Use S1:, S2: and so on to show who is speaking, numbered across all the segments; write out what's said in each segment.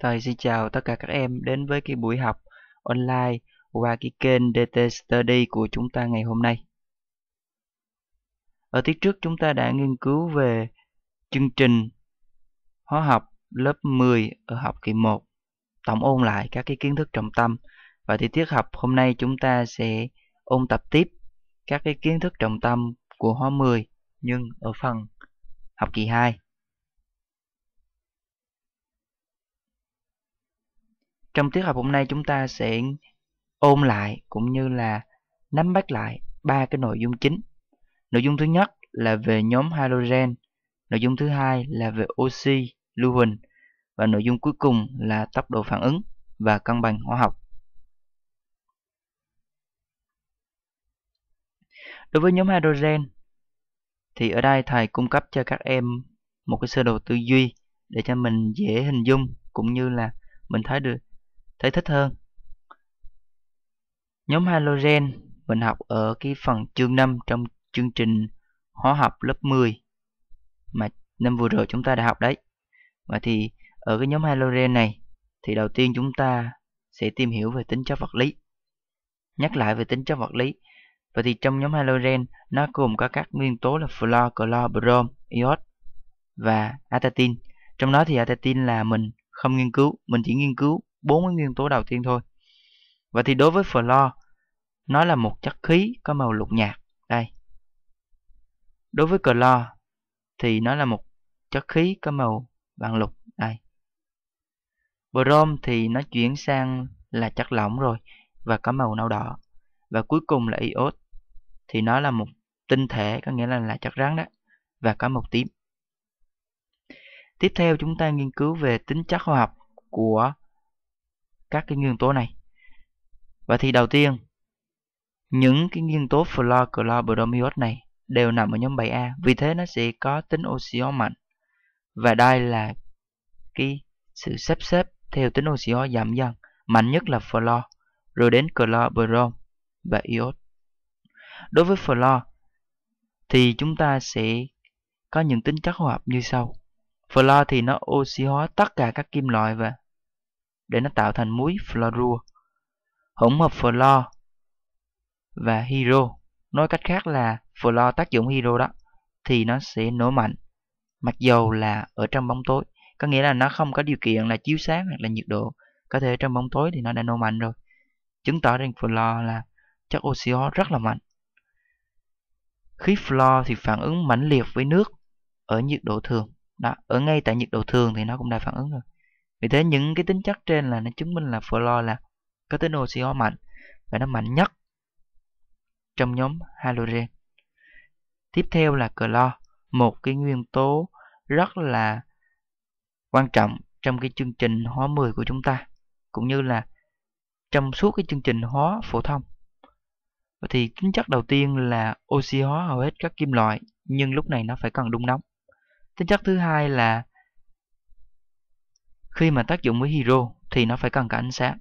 S1: Thầy xin chào tất cả các em đến với cái buổi học online qua cái kênh DT Study của chúng ta ngày hôm nay. Ở tiết trước chúng ta đã nghiên cứu về chương trình hóa học lớp 10 ở học kỳ 1, tổng ôn lại các cái kiến thức trọng tâm. Và thì tiết học hôm nay chúng ta sẽ ôn tập tiếp các cái kiến thức trọng tâm của hóa 10 nhưng ở phần học kỳ 2. Trong tiết học hôm nay chúng ta sẽ ôn lại cũng như là nắm bắt lại ba cái nội dung chính. Nội dung thứ nhất là về nhóm halogen nội dung thứ hai là về oxy, lưu huỳnh và nội dung cuối cùng là tốc độ phản ứng và cân bằng hóa học. Đối với nhóm hydrogen thì ở đây thầy cung cấp cho các em một cái sơ đồ tư duy để cho mình dễ hình dung cũng như là mình thấy được thấy thích hơn. Nhóm halogen mình học ở cái phần chương 5 trong chương trình hóa học lớp 10 mà năm vừa rồi chúng ta đã học đấy. Và thì ở cái nhóm halogen này thì đầu tiên chúng ta sẽ tìm hiểu về tính chất vật lý. Nhắc lại về tính chất vật lý. và thì trong nhóm halogen nó gồm có các nguyên tố là fluor, clo, brom, iod và atatine. Trong đó thì atatine là mình không nghiên cứu, mình chỉ nghiên cứu bốn cái nguyên tố đầu tiên thôi và thì đối với fluor nó là một chất khí có màu lục nhạt đây đối với clo thì nó là một chất khí có màu vàng lục đây brom thì nó chuyển sang là chất lỏng rồi và có màu nâu đỏ và cuối cùng là iốt thì nó là một tinh thể có nghĩa là là chất rắn đó và có màu tím tiếp theo chúng ta nghiên cứu về tính chất hóa học của các cái nguyên tố này. Và thì đầu tiên, những cái nguyên tố fluor, clo, bromios này đều nằm ở nhóm 7A, vì thế nó sẽ có tính oxy hóa mạnh. Và đây là cái sự xếp xếp theo tính oxy hóa giảm dần, mạnh nhất là fluor, rồi đến clo, brom và iốt. Đối với fluor thì chúng ta sẽ có những tính chất hóa học như sau. Fluor thì nó oxy hóa tất cả các kim loại và để nó tạo thành muối fluorua. Hỗn hợp fluor và hiro, nói cách khác là fluor tác dụng hiro đó thì nó sẽ nổi mạnh. Mặc dầu là ở trong bóng tối, có nghĩa là nó không có điều kiện là chiếu sáng hoặc là nhiệt độ, có thể trong bóng tối thì nó đã nổ mạnh rồi. Chứng tỏ rằng fluor là chất oxy hóa rất là mạnh. Khí fluor thì phản ứng mãnh liệt với nước ở nhiệt độ thường. Đó, ở ngay tại nhiệt độ thường thì nó cũng đã phản ứng rồi vì thế những cái tính chất trên là nó chứng minh là fluor là có tính oxy hóa mạnh và nó mạnh nhất trong nhóm halogen tiếp theo là clo một cái nguyên tố rất là quan trọng trong cái chương trình hóa 10 của chúng ta cũng như là trong suốt cái chương trình hóa phổ thông thì tính chất đầu tiên là oxy hóa hầu hết các kim loại nhưng lúc này nó phải cần đun nóng tính chất thứ hai là khi mà tác dụng với hydro thì nó phải cần cả ánh sáng.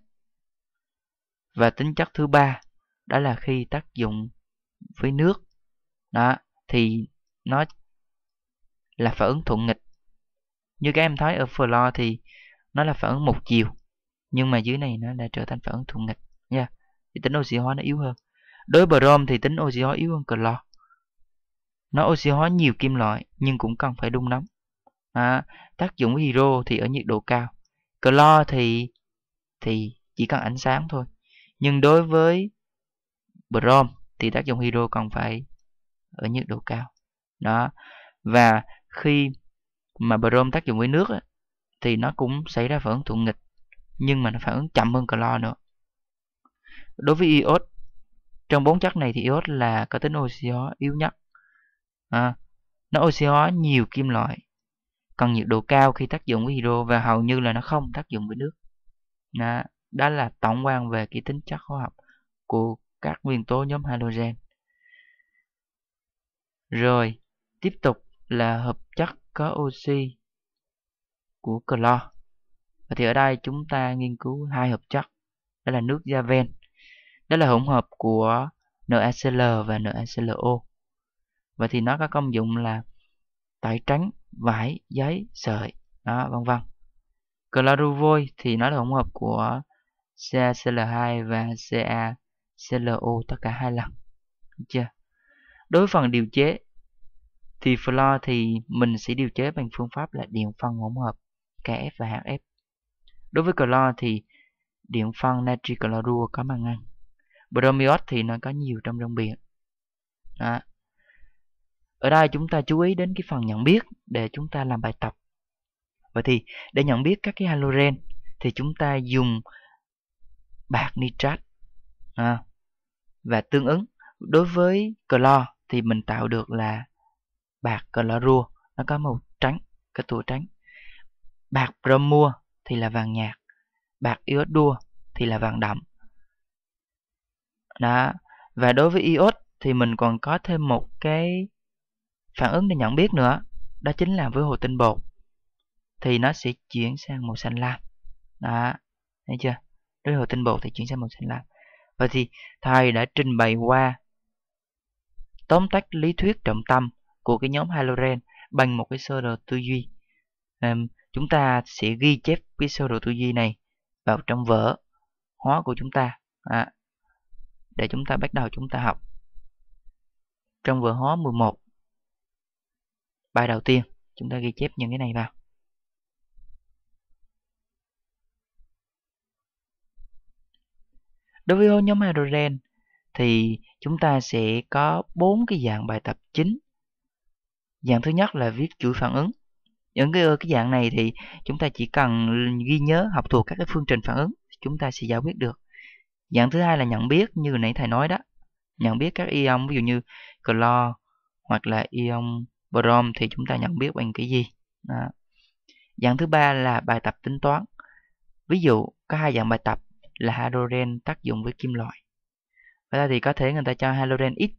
S1: Và tính chất thứ ba đó là khi tác dụng với nước đó thì nó là phản ứng thuận nghịch. Như các em thấy ở floor thì nó là phản ứng một chiều nhưng mà dưới này nó đã trở thành phản ứng thuận nghịch nha. Yeah. Thì tính oxy hóa nó yếu hơn. Đối với brom thì tính oxy hóa yếu hơn clo. Nó oxy hóa nhiều kim loại nhưng cũng cần phải đun nóng à, tác dụng của hydro thì ở nhiệt độ cao clo thì thì chỉ cần ánh sáng thôi nhưng đối với brom thì tác dụng hydro còn phải ở nhiệt độ cao đó và khi mà brom tác dụng với nước á, thì nó cũng xảy ra phản ứng thuận nghịch nhưng mà nó phản ứng chậm hơn clo nữa đối với iốt trong bốn chất này thì iốt là có tính oxy hóa yếu nhất à, nó oxy hóa nhiều kim loại còn nhiệt độ cao khi tác dụng với hydro và hầu như là nó không tác dụng với nước đó, đó là tổng quan về cái tính chất hóa học của các nguyên tố nhóm halogen rồi tiếp tục là hợp chất có oxy của clo và thì ở đây chúng ta nghiên cứu hai hợp chất đó là nước javen. đó là hỗn hợp của NaCl và NaClO và thì nó có công dụng là tẩy trắng vải giấy sợi đó vân vân Clarovoi thì nó là hỗn hợp của CaCl2 và CaClO tất cả hai lần Được chưa đối với phần điều chế thì flor thì mình sẽ điều chế bằng phương pháp là điện phân hỗn hợp KF và HF đối với clo thì điện phân natri clorua có màng ngăn. bromiot thì nó có nhiều trong rong biển đó. Ở đây chúng ta chú ý đến cái phần nhận biết để chúng ta làm bài tập. Vậy thì để nhận biết các cái halogen thì chúng ta dùng bạc nitrat à, và tương ứng đối với clo thì mình tạo được là bạc clo rua nó có màu trắng cái tua trắng bạc bromua thì là vàng nhạt bạc iốt đua thì là vàng đậm đó và đối với iốt thì mình còn có thêm một cái phản ứng để nhận biết nữa đó chính là với hồ tinh bột thì nó sẽ chuyển sang màu xanh lam đó thấy chưa với hồ tinh bột thì chuyển sang màu xanh lam Và thì thầy đã trình bày qua tóm tắt lý thuyết trọng tâm của cái nhóm halogen bằng một cái sơ đồ tư duy um, chúng ta sẽ ghi chép cái sơ đồ tư duy này vào trong vở hóa của chúng ta à, để chúng ta bắt đầu chúng ta học trong vở hóa 11 bài đầu tiên chúng ta ghi chép những cái này vào đối với ô nhóm hydrogen thì chúng ta sẽ có bốn cái dạng bài tập chính dạng thứ nhất là viết chuỗi phản ứng những cái cái dạng này thì chúng ta chỉ cần ghi nhớ học thuộc các cái phương trình phản ứng chúng ta sẽ giải quyết được dạng thứ hai là nhận biết như nãy thầy nói đó nhận biết các ion ví dụ như clo hoặc là ion prom thì chúng ta nhận biết bằng cái gì đó. dạng thứ ba là bài tập tính toán ví dụ có hai dạng bài tập là halogen tác dụng với kim loại Vậy ta thì có thể người ta cho halogen ít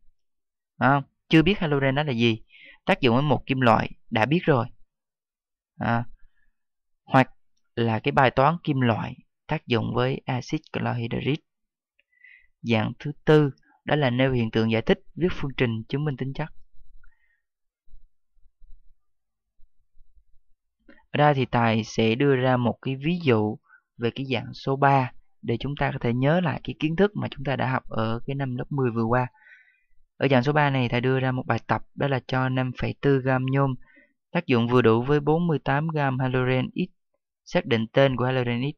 S1: à, chưa biết halogen đó là gì tác dụng với một kim loại đã biết rồi à, hoặc là cái bài toán kim loại tác dụng với axit chlorhydric dạng thứ tư đó là nêu hiện tượng giải thích viết phương trình chứng minh tính chất Ở đây thì Tài sẽ đưa ra một cái ví dụ về cái dạng số 3 để chúng ta có thể nhớ lại cái kiến thức mà chúng ta đã học ở cái năm lớp 10 vừa qua. Ở dạng số 3 này Tài đưa ra một bài tập đó là cho 5,4 gam nhôm tác dụng vừa đủ với 48 gam halogen X, xác định tên của halogen X.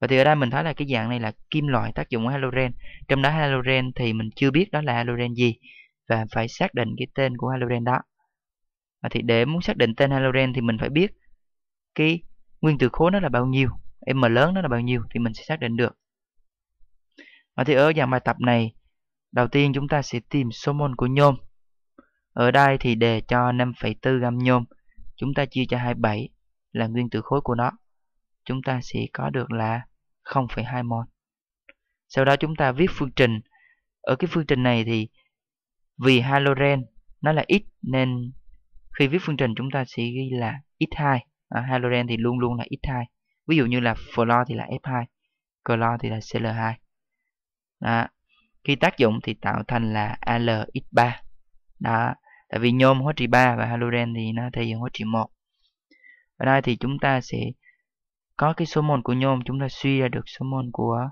S1: Và thì ở đây mình thấy là cái dạng này là kim loại tác dụng của halogen. Trong đó halogen thì mình chưa biết đó là halogen gì và phải xác định cái tên của halogen đó. Và thì để muốn xác định tên halogen thì mình phải biết cái nguyên tử khối nó là bao nhiêu m lớn nó là bao nhiêu thì mình sẽ xác định được và thì ở dạng bài tập này đầu tiên chúng ta sẽ tìm số mol của nhôm ở đây thì đề cho 5,4 gam nhôm chúng ta chia cho 27 là nguyên tử khối của nó chúng ta sẽ có được là 0,2 mol sau đó chúng ta viết phương trình ở cái phương trình này thì vì halogen nó là x nên khi viết phương trình chúng ta sẽ ghi là x2 à, halogen thì luôn luôn là X2 ví dụ như là fluor thì là F2 clo thì là Cl2 đó. khi tác dụng thì tạo thành là AlX3 đó tại vì nhôm hóa trị 3 và halogen thì nó thể hiện hóa trị 1 ở đây thì chúng ta sẽ có cái số mol của nhôm chúng ta suy ra được số mol của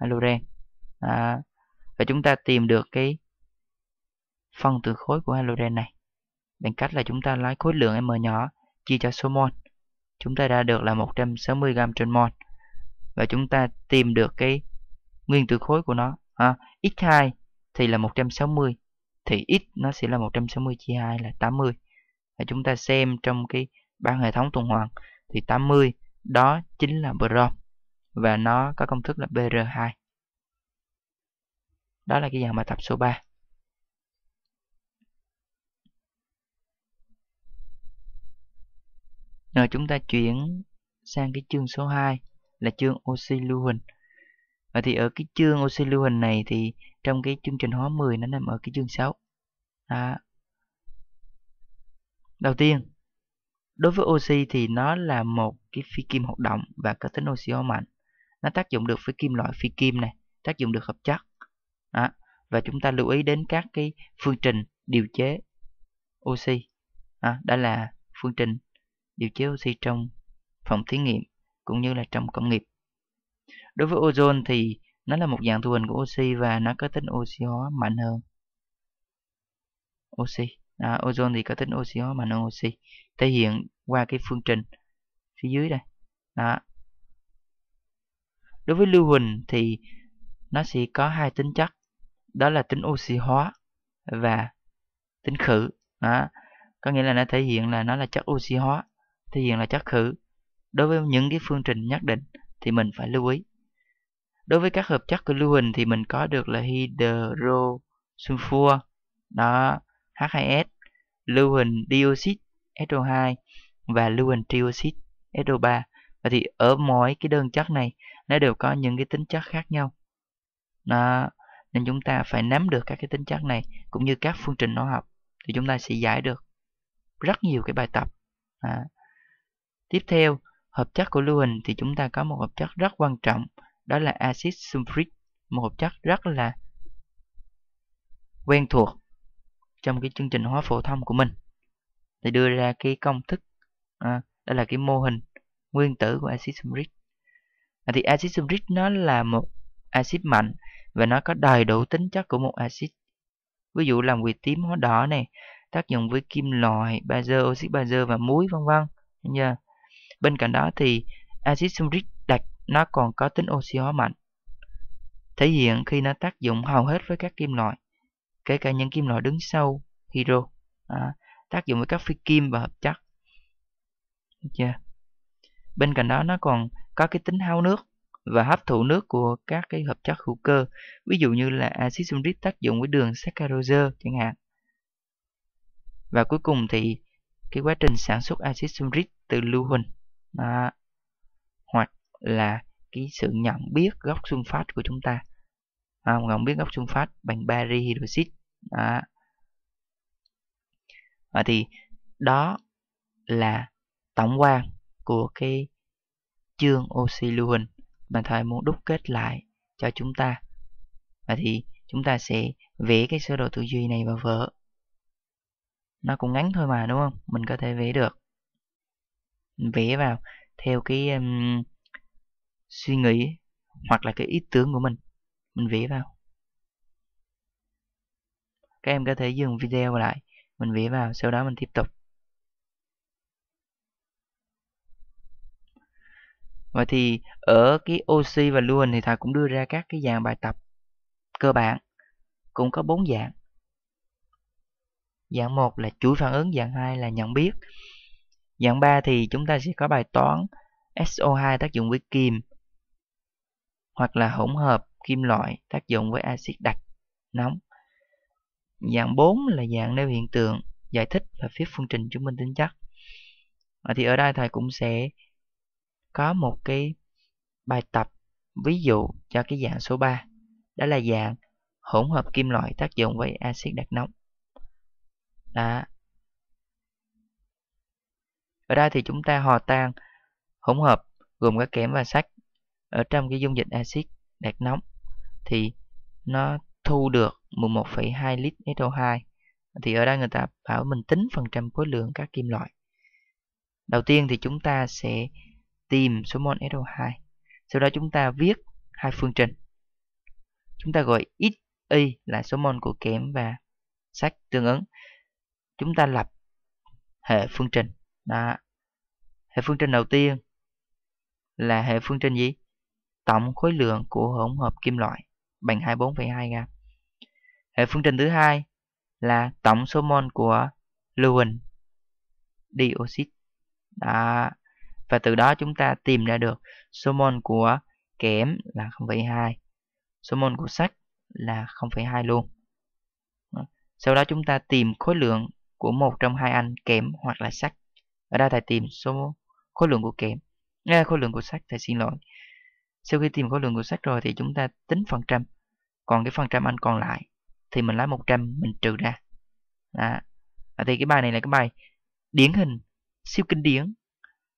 S1: halogen à, và chúng ta tìm được cái phân tử khối của halogen này bằng cách là chúng ta lấy khối lượng m nhỏ chia cho số mol chúng ta ra được là 160 g trên mol và chúng ta tìm được cái nguyên tử khối của nó à, ha. x2 thì là 160 thì x nó sẽ là 160 chia 2 là 80 và chúng ta xem trong cái ban hệ thống tuần hoàn thì 80 đó chính là brom và nó có công thức là BR2 đó là cái dạng bài tập số 3 Rồi chúng ta chuyển sang cái chương số 2 là chương oxy lưu huỳnh. Và thì ở cái chương oxy lưu huỳnh này thì trong cái chương trình hóa 10 nó nằm ở cái chương 6. À. Đầu tiên, đối với oxy thì nó là một cái phi kim hoạt động và có tính oxy hóa mạnh. Nó tác dụng được với kim loại phi kim này, tác dụng được hợp chất. Đó. Và chúng ta lưu ý đến các cái phương trình điều chế oxy. À, đó là phương trình điều chế oxy trong phòng thí nghiệm cũng như là trong công nghiệp. Đối với ozone thì nó là một dạng thu hình của oxy và nó có tính oxy hóa mạnh hơn. Oxy, à, ozone thì có tính oxy hóa mạnh hơn oxy, thể hiện qua cái phương trình phía dưới đây. Đó. Đối với lưu huỳnh thì nó sẽ có hai tính chất, đó là tính oxy hóa và tính khử. Đó. Có nghĩa là nó thể hiện là nó là chất oxy hóa thể hiện là chắc khử. Đối với những cái phương trình nhất định thì mình phải lưu ý. Đối với các hợp chất của lưu huỳnh thì mình có được là hydro sulfur, đó, H2S, lưu huỳnh dioxit SO2 và lưu huỳnh trioxit SO3. Và thì ở mỗi cái đơn chất này nó đều có những cái tính chất khác nhau. Đó, nên chúng ta phải nắm được các cái tính chất này cũng như các phương trình nó học thì chúng ta sẽ giải được rất nhiều cái bài tập. À, Tiếp theo, hợp chất của lưu huỳnh thì chúng ta có một hợp chất rất quan trọng, đó là axit sulfuric, một hợp chất rất là quen thuộc trong cái chương trình hóa phổ thông của mình. Thì đưa ra cái công thức, à, đó là cái mô hình nguyên tử của axit sulfuric. À, thì axit sulfuric nó là một axit mạnh và nó có đầy đủ tính chất của một axit. Ví dụ làm quỳ tím hóa đỏ này, tác dụng với kim loại, bazơ, oxit bazơ và muối vân vân. Nha. Bên cạnh đó thì axit sulfuric đặc nó còn có tính oxy hóa mạnh. Thể hiện khi nó tác dụng hầu hết với các kim loại, kể cả những kim loại đứng sau hydro, à, tác dụng với các phi kim và hợp chất. Chưa? Dạ. Bên cạnh đó nó còn có cái tính hao nước và hấp thụ nước của các cái hợp chất hữu cơ, ví dụ như là axit sulfuric tác dụng với đường saccharose chẳng hạn. Và cuối cùng thì cái quá trình sản xuất axit sulfuric từ lưu huỳnh à, hoặc là cái sự nhận biết gốc xương phát của chúng ta à, nhận biết gốc xương phát bằng bari hydroxit à. à, thì đó là tổng quan của cái chương oxy lưu huỳnh mà thầy muốn đúc kết lại cho chúng ta và thì chúng ta sẽ vẽ cái sơ đồ tư duy này vào vở nó cũng ngắn thôi mà đúng không mình có thể vẽ được vẽ vào theo cái um, suy nghĩ hoặc là cái ý tưởng của mình mình vẽ vào các em có thể dừng video lại mình vẽ vào sau đó mình tiếp tục và thì ở cái oxy và lưu hình thì thầy cũng đưa ra các cái dạng bài tập cơ bản cũng có bốn dạng dạng một là chuỗi phản ứng dạng hai là nhận biết Dạng 3 thì chúng ta sẽ có bài toán SO2 tác dụng với kim hoặc là hỗn hợp kim loại tác dụng với axit đặc nóng. Dạng 4 là dạng nêu hiện tượng, giải thích và viết phương trình chứng minh tính chất. À, thì ở đây thầy cũng sẽ có một cái bài tập ví dụ cho cái dạng số 3. Đó là dạng hỗn hợp kim loại tác dụng với axit đặc nóng. Đó. Ở đây thì chúng ta hòa tan hỗn hợp gồm các kẽm và sắt ở trong cái dung dịch axit đạt nóng thì nó thu được 11,2 lít SO2. Thì ở đây người ta bảo mình tính phần trăm khối lượng các kim loại. Đầu tiên thì chúng ta sẽ tìm số mol SO2. Sau đó chúng ta viết hai phương trình. Chúng ta gọi XY là số mol của kẽm và sắt tương ứng. Chúng ta lập hệ phương trình. Đó hệ phương trình đầu tiên là hệ phương trình gì? Tổng khối lượng của hỗn hợp kim loại bằng 24,2 gam. Hệ phương trình thứ hai là tổng số mol của lưu huỳnh dioxide. Đó. Và từ đó chúng ta tìm ra được số mol của kẽm là 0,2, số mol của sắt là 0,2 luôn. Sau đó chúng ta tìm khối lượng của một trong hai anh kẽm hoặc là sắt. Ở đây thầy tìm số khối lượng của kẽm à, khối lượng của sắt thì xin lỗi sau khi tìm khối lượng của sắt rồi thì chúng ta tính phần trăm còn cái phần trăm anh còn lại thì mình lấy 100 mình trừ ra à, thì cái bài này là cái bài điển hình siêu kinh điển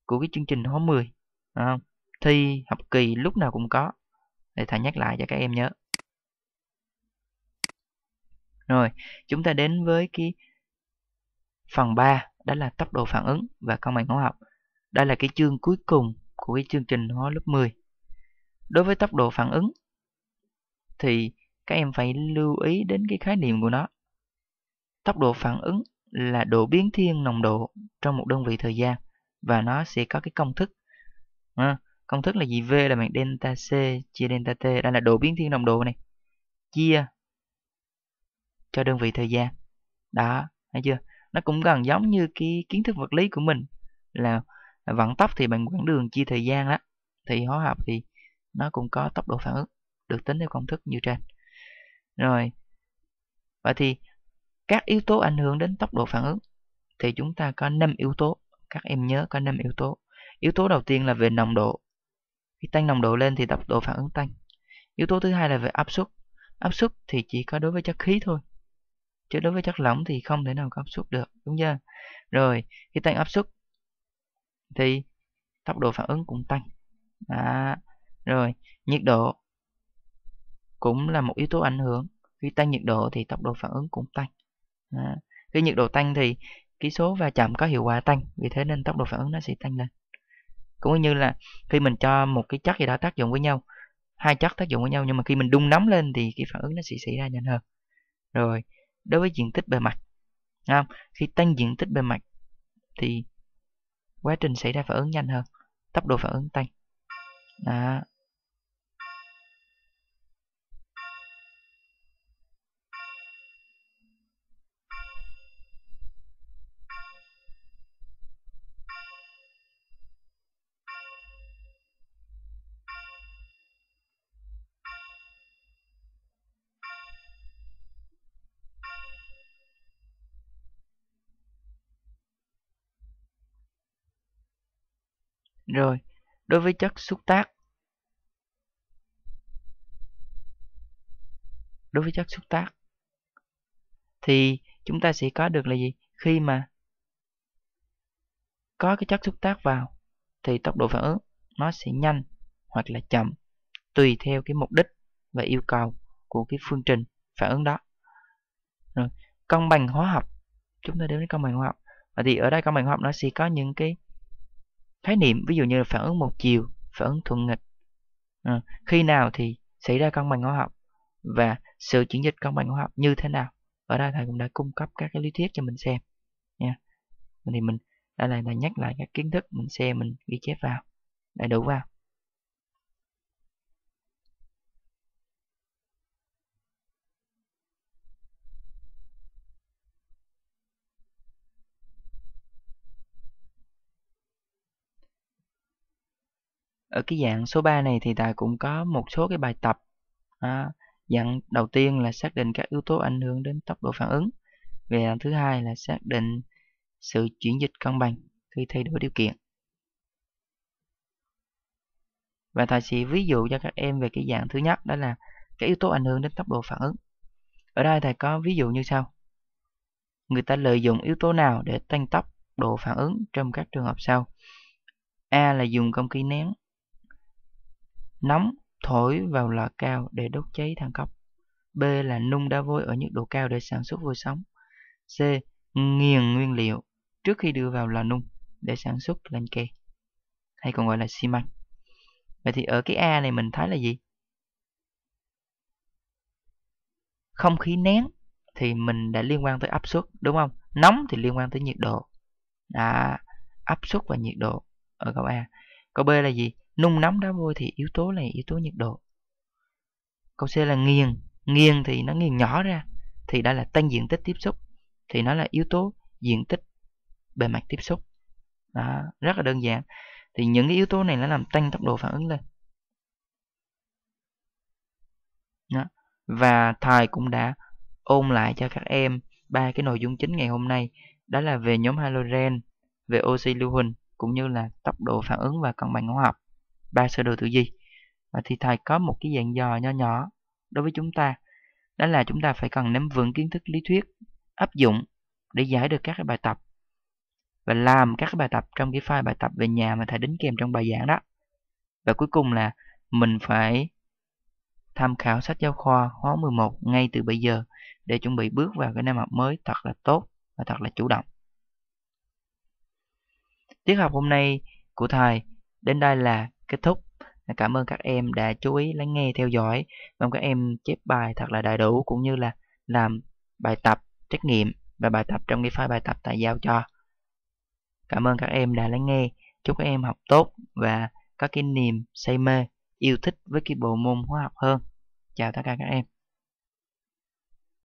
S1: của cái chương trình khóa 10 à, thi học kỳ lúc nào cũng có để thầy nhắc lại cho các em nhớ rồi chúng ta đến với cái phần 3 đó là tốc độ phản ứng và công bằng hóa học đây là cái chương cuối cùng của cái chương trình hóa lớp 10. Đối với tốc độ phản ứng thì các em phải lưu ý đến cái khái niệm của nó. Tốc độ phản ứng là độ biến thiên nồng độ trong một đơn vị thời gian và nó sẽ có cái công thức. À, công thức là gì? V là bằng delta C chia delta T. Đây là độ biến thiên nồng độ này. Chia cho đơn vị thời gian. Đó, thấy chưa? Nó cũng gần giống như cái kiến thức vật lý của mình là vận tốc thì bằng quãng đường chia thời gian đó thì hóa học thì nó cũng có tốc độ phản ứng được tính theo công thức như trên rồi vậy thì các yếu tố ảnh hưởng đến tốc độ phản ứng thì chúng ta có 5 yếu tố các em nhớ có 5 yếu tố yếu tố đầu tiên là về nồng độ khi tăng nồng độ lên thì tốc độ phản ứng tăng yếu tố thứ hai là về áp suất áp suất thì chỉ có đối với chất khí thôi chứ đối với chất lỏng thì không thể nào có áp suất được đúng chưa rồi khi tăng áp suất thì tốc độ phản ứng cũng tăng đó. rồi nhiệt độ cũng là một yếu tố ảnh hưởng khi tăng nhiệt độ thì tốc độ phản ứng cũng tăng đó. khi nhiệt độ tăng thì cái số va chạm có hiệu quả tăng vì thế nên tốc độ phản ứng nó sẽ tăng lên cũng như là khi mình cho một cái chất gì đó tác dụng với nhau hai chất tác dụng với nhau nhưng mà khi mình đun nóng lên thì cái phản ứng nó sẽ xảy ra nhanh hơn rồi đối với diện tích bề mặt không? khi tăng diện tích bề mặt thì quá trình xảy ra phản ứng nhanh hơn tốc độ phản ứng tăng đó. Rồi, đối với chất xúc tác. Đối với chất xúc tác thì chúng ta sẽ có được là gì? Khi mà có cái chất xúc tác vào thì tốc độ phản ứng nó sẽ nhanh hoặc là chậm tùy theo cái mục đích và yêu cầu của cái phương trình phản ứng đó. Rồi, công bằng hóa học, chúng ta đến với công bằng hóa học. Và thì ở đây công bằng hóa học nó sẽ có những cái khái niệm ví dụ như là phản ứng một chiều phản ứng thuận nghịch à, khi nào thì xảy ra cân bằng hóa học và sự chuyển dịch cân bằng hóa học như thế nào ở đây thầy cũng đã cung cấp các cái lý thuyết cho mình xem nha thì mình đây là, là nhắc lại các kiến thức mình xem mình ghi chép vào đầy đủ vào ở cái dạng số 3 này thì Tài cũng có một số cái bài tập à, dạng đầu tiên là xác định các yếu tố ảnh hưởng đến tốc độ phản ứng về dạng thứ hai là xác định sự chuyển dịch cân bằng khi thay đổi điều kiện và Tài sẽ ví dụ cho các em về cái dạng thứ nhất đó là các yếu tố ảnh hưởng đến tốc độ phản ứng ở đây Thầy có ví dụ như sau người ta lợi dụng yếu tố nào để tăng tốc độ phản ứng trong các trường hợp sau A là dùng công khí nén Nóng thổi vào lò cao để đốt cháy than cốc. B là nung đá vôi ở nhiệt độ cao để sản xuất vôi sống. C. Nghiền nguyên liệu trước khi đưa vào lò nung để sản xuất lên kè hay còn gọi là xi măng. Vậy thì ở cái A này mình thấy là gì? Không khí nén thì mình đã liên quan tới áp suất đúng không? Nóng thì liên quan tới nhiệt độ. À, áp suất và nhiệt độ ở câu A. Câu B là gì? nung nóng đá vôi thì yếu tố này yếu tố nhiệt độ câu c là nghiền nghiền thì nó nghiền nhỏ ra thì đã là tăng diện tích tiếp xúc thì nó là yếu tố diện tích bề mặt tiếp xúc đó, rất là đơn giản thì những cái yếu tố này nó làm tăng tốc độ phản ứng lên đó. và thầy cũng đã ôn lại cho các em ba cái nội dung chính ngày hôm nay đó là về nhóm halogen về oxy lưu huỳnh cũng như là tốc độ phản ứng và cân bằng hóa học ba sơ đồ tự gì và thì thầy có một cái dạng dò nho nhỏ đối với chúng ta đó là chúng ta phải cần nắm vững kiến thức lý thuyết áp dụng để giải được các cái bài tập và làm các cái bài tập trong cái file bài tập về nhà mà thầy đính kèm trong bài giảng đó và cuối cùng là mình phải tham khảo sách giáo khoa khóa 11 ngay từ bây giờ để chuẩn bị bước vào cái năm học mới thật là tốt và thật là chủ động. Tiết học hôm nay của thầy đến đây là kết thúc cảm ơn các em đã chú ý lắng nghe theo dõi mong các em chép bài thật là đầy đủ cũng như là làm bài tập trắc nghiệm và bài tập trong cái file bài tập tại giao cho cảm ơn các em đã lắng nghe chúc các em học tốt và có cái niềm say mê yêu thích với cái bộ môn hóa học hơn chào tất cả các em